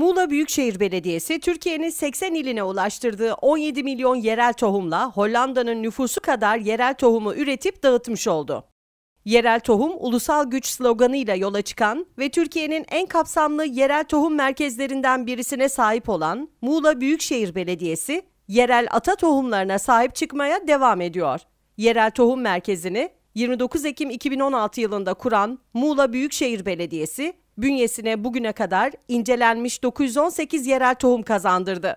Muğla Büyükşehir Belediyesi Türkiye'nin 80 iline ulaştırdığı 17 milyon yerel tohumla Hollanda'nın nüfusu kadar yerel tohumu üretip dağıtmış oldu. Yerel tohum ulusal güç sloganıyla yola çıkan ve Türkiye'nin en kapsamlı yerel tohum merkezlerinden birisine sahip olan Muğla Büyükşehir Belediyesi yerel ata tohumlarına sahip çıkmaya devam ediyor. Yerel tohum merkezini 29 Ekim 2016 yılında kuran Muğla Büyükşehir Belediyesi bünyesine bugüne kadar incelenmiş 918 yerel tohum kazandırdı.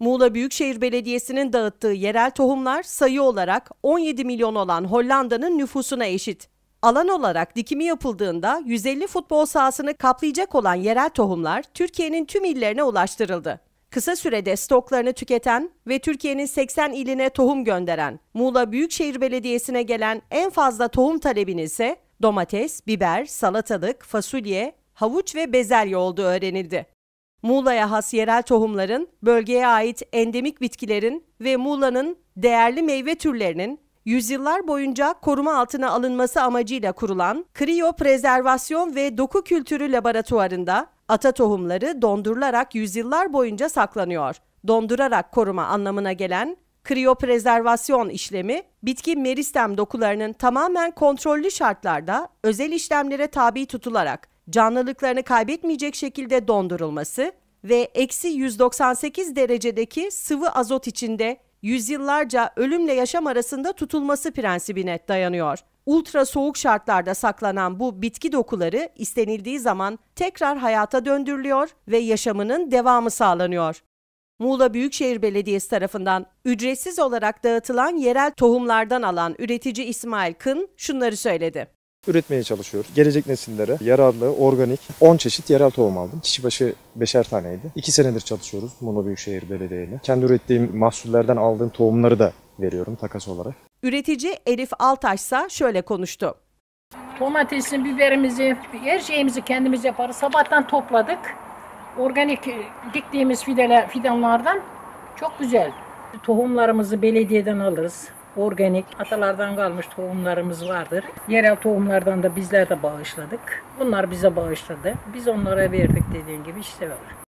Muğla Büyükşehir Belediyesi'nin dağıttığı yerel tohumlar sayı olarak 17 milyon olan Hollanda'nın nüfusuna eşit. Alan olarak dikimi yapıldığında 150 futbol sahasını kaplayacak olan yerel tohumlar Türkiye'nin tüm illerine ulaştırıldı. Kısa sürede stoklarını tüketen ve Türkiye'nin 80 iline tohum gönderen Muğla Büyükşehir Belediyesi'ne gelen en fazla tohum talebini ise domates, biber, salatalık, fasulye, havuç ve bezelye olduğu öğrenildi. Muğla'ya has yerel tohumların, bölgeye ait endemik bitkilerin ve Muğla'nın değerli meyve türlerinin yüzyıllar boyunca koruma altına alınması amacıyla kurulan Kriyo Prezervasyon ve Doku Kültürü Laboratuvarında ata tohumları dondurularak yüzyıllar boyunca saklanıyor. Dondurarak koruma anlamına gelen kriyoprezervasyon işlemi, bitki meristem dokularının tamamen kontrollü şartlarda özel işlemlere tabi tutularak canlılıklarını kaybetmeyecek şekilde dondurulması ve eksi 198 derecedeki sıvı azot içinde yüzyıllarca ölümle yaşam arasında tutulması prensibine dayanıyor. Ultra soğuk şartlarda saklanan bu bitki dokuları istenildiği zaman tekrar hayata döndürülüyor ve yaşamının devamı sağlanıyor. Muğla Büyükşehir Belediyesi tarafından ücretsiz olarak dağıtılan yerel tohumlardan alan üretici İsmail Kın şunları söyledi üretmeye çalışıyoruz. Gelecek nesillere yararlı, organik 10 çeşit yerel tohum aldım. Kişi başı 5'er taneydi. 2 senedir çalışıyoruz Muğla Büyükşehir Belediye ile. Kendi ürettiğim mahsullerden aldığım tohumları da veriyorum takas olarak. Üretici Elif Altaş ise şöyle konuştu. Domatesini, biberimizi, her şeyimizi kendimiz yaparız. Sabahtan topladık. Organik e, diktiğimiz fideler, fidanlardan çok güzel. Tohumlarımızı belediyeden alırız organik atalardan kalmış tohumlarımız vardır. Yerel tohumlardan da bizler de bağışladık. Bunlar bize bağışladı. Biz onlara verdik dediğin gibi işte böyle.